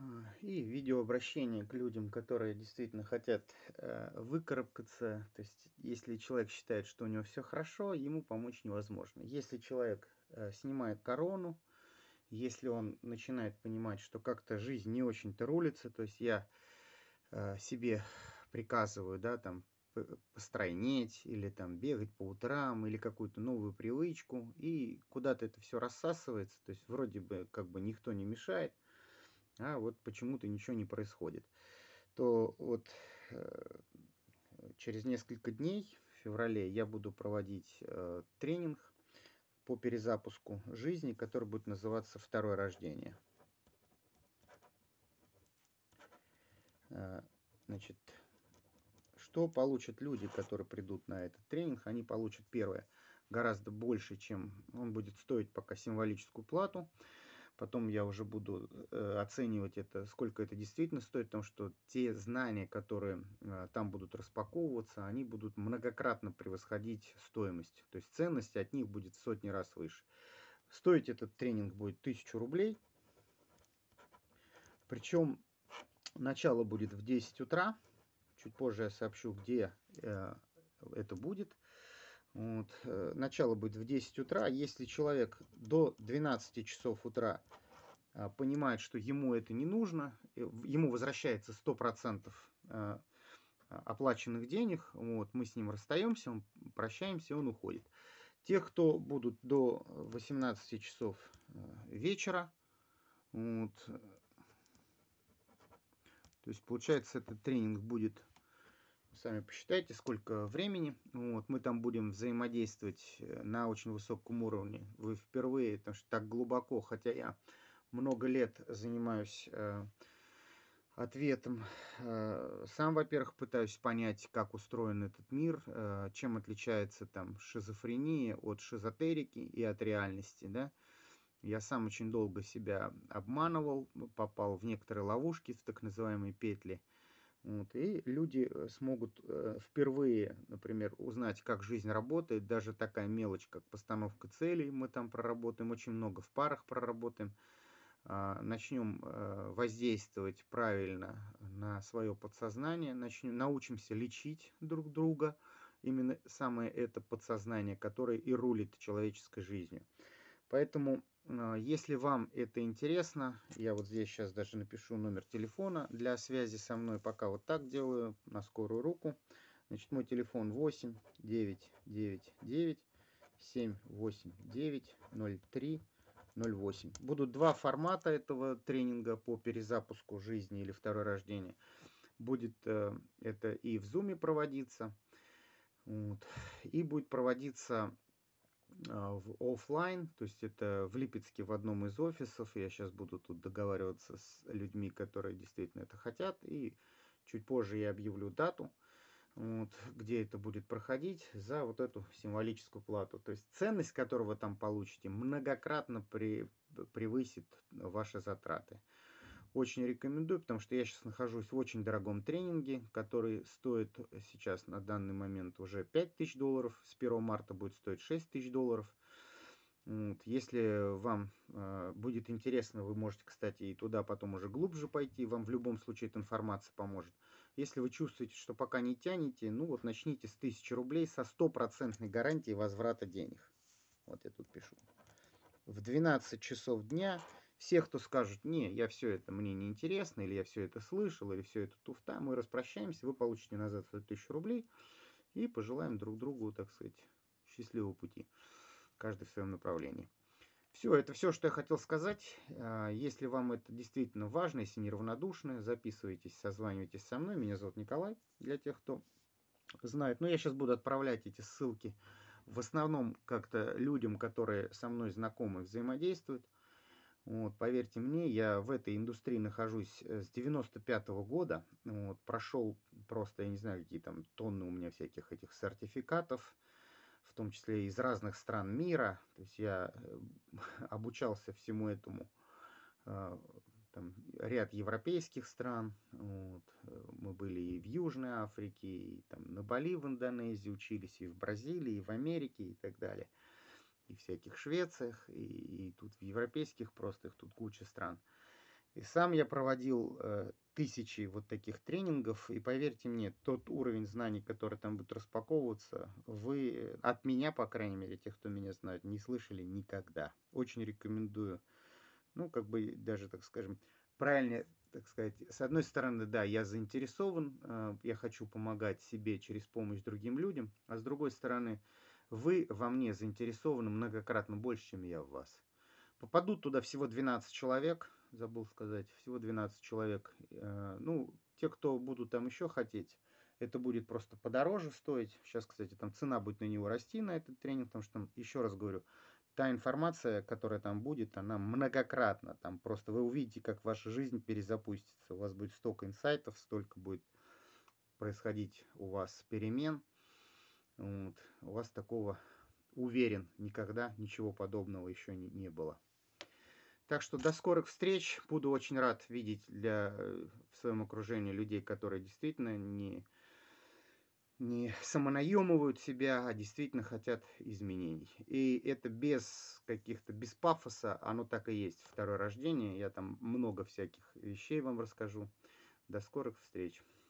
А, и видеообращение к людям, которые действительно хотят э, выкарабкаться. То есть, если человек считает, что у него все хорошо, ему помочь невозможно. Если человек э, снимает корону, если он начинает понимать, что как-то жизнь не очень-то рулится, то есть я э, себе приказываю, да, там, постройнеть или там бегать по утрам или какую-то новую привычку и куда-то это все рассасывается то есть вроде бы как бы никто не мешает а вот почему-то ничего не происходит, то вот э, через несколько дней, в феврале, я буду проводить э, тренинг по перезапуску жизни, который будет называться «Второе рождение». Э, значит, что получат люди, которые придут на этот тренинг? Они получат первое гораздо больше, чем он будет стоить пока символическую плату – Потом я уже буду э, оценивать это, сколько это действительно стоит, потому что те знания, которые э, там будут распаковываться, они будут многократно превосходить стоимость. То есть ценность от них будет в сотни раз выше. Стоить этот тренинг будет 1000 рублей. Причем начало будет в 10 утра. Чуть позже я сообщу, где э, это будет. Вот. Э, начало будет в 10 утра. Если человек до 12 часов утра э, понимает, что ему это не нужно, э, ему возвращается 100% оплаченных денег, вот, мы с ним расстаемся, он, прощаемся, он уходит. Те, кто будут до 18 часов вечера, вот, то есть, получается, этот тренинг будет сами посчитайте, сколько времени. Вот, мы там будем взаимодействовать э, на очень высоком уровне. Вы впервые, потому что так глубоко, хотя я много лет занимаюсь э, ответом. Э, сам, во-первых, пытаюсь понять, как устроен этот мир, э, чем отличается там шизофрения от шизотерики и от реальности, да. Я сам очень долго себя обманывал, попал в некоторые ловушки, в так называемые петли – вот, и люди э, смогут э, впервые, например, узнать, как жизнь работает, даже такая мелочь, как постановка целей, мы там проработаем, очень много в парах проработаем, а, начнем э, воздействовать правильно на свое подсознание, начнем, научимся лечить друг друга, именно самое это подсознание, которое и рулит человеческой жизнью. Поэтому а, если вам это интересно, я вот здесь сейчас даже напишу номер телефона для связи со мной. Пока вот так делаю на скорую руку. Значит, мой телефон 8 9 9 9 7 8 9 0 3 0 8. Будут два формата этого тренинга по перезапуску жизни или второе рождение. Будет э, это и в зуме проводиться, вот, и будет проводиться а, в офлайн, то есть это в Липецке в одном из офисов. Я сейчас буду тут договариваться с людьми, которые действительно это хотят. И чуть позже я объявлю дату, вот, где это будет проходить за вот эту символическую плату. То есть ценность, которую вы там получите, многократно при, превысит ваши затраты. Очень рекомендую, потому что я сейчас нахожусь в очень дорогом тренинге, который стоит э, сейчас на данный момент уже 5000 долларов, с 1 марта будет стоить 6000 долларов. Вот. Если вам э, будет интересно, вы можете, кстати, и туда потом уже глубже пойти, вам в любом случае эта информация поможет. Если вы чувствуете, что пока не тянете, ну вот начните с 1000 рублей со стопроцентной гарантией возврата денег. Вот я тут пишу. В 12 часов дня все, кто скажет, не, я все это, мне не интересно, или я все это слышал, или все это туфта, мы распрощаемся, вы получите назад свою тысячу рублей и пожелаем друг другу, так сказать, счастливого пути, каждый в своем направлении. Все, это все, что я хотел сказать. А, если вам это действительно важно, если неравнодушно, записывайтесь, созванивайтесь со мной. Меня зовут Николай, для тех, кто знает. Но я сейчас буду отправлять эти ссылки в основном как-то людям, которые со мной знакомы, взаимодействуют. Вот, поверьте мне, я в этой индустрии нахожусь э, с 95 -го года. Вот, прошел просто, я не знаю, какие там тонны у меня всяких этих сертификатов, в том числе из разных стран мира. То есть я э, обучался всему этому. Э, там ряд европейских стран. Вот. Мы были и в Южной Африке, и там на Бали в Индонезии учились, и в Бразилии, и в Америке, и так далее и всяких Швециях, и, и тут в европейских просто, их тут куча стран. И сам я проводил э, тысячи вот таких тренингов, и поверьте мне, тот уровень знаний, который там будет распаковываться, вы от меня, по крайней мере, тех, кто меня знает, не слышали никогда. Очень рекомендую, ну, как бы даже, так скажем, правильно так сказать, с одной стороны, да, я заинтересован, э, я хочу помогать себе через помощь другим людям, а с другой стороны, вы во мне заинтересованы многократно больше, чем я в вас. Попадут туда всего 12 человек, забыл сказать, всего 12 человек. Э, ну, те, кто будут там еще хотеть, это будет просто подороже стоить. Сейчас, кстати, там цена будет на него расти, на этот тренинг, потому что, еще раз говорю, та информация, которая там будет, она многократно, там просто вы увидите, как ваша жизнь перезапустится. У вас будет столько инсайтов, столько будет происходить у вас перемен – вот. У вас такого, уверен, никогда ничего подобного еще не, не было. Так что до скорых встреч. Буду очень рад видеть для, э, в своем окружении людей, которые действительно не, не самонаемывают себя, а действительно хотят изменений. И это без каких-то, без пафоса, оно так и есть. Второе рождение. Я там много всяких вещей вам расскажу. До скорых встреч.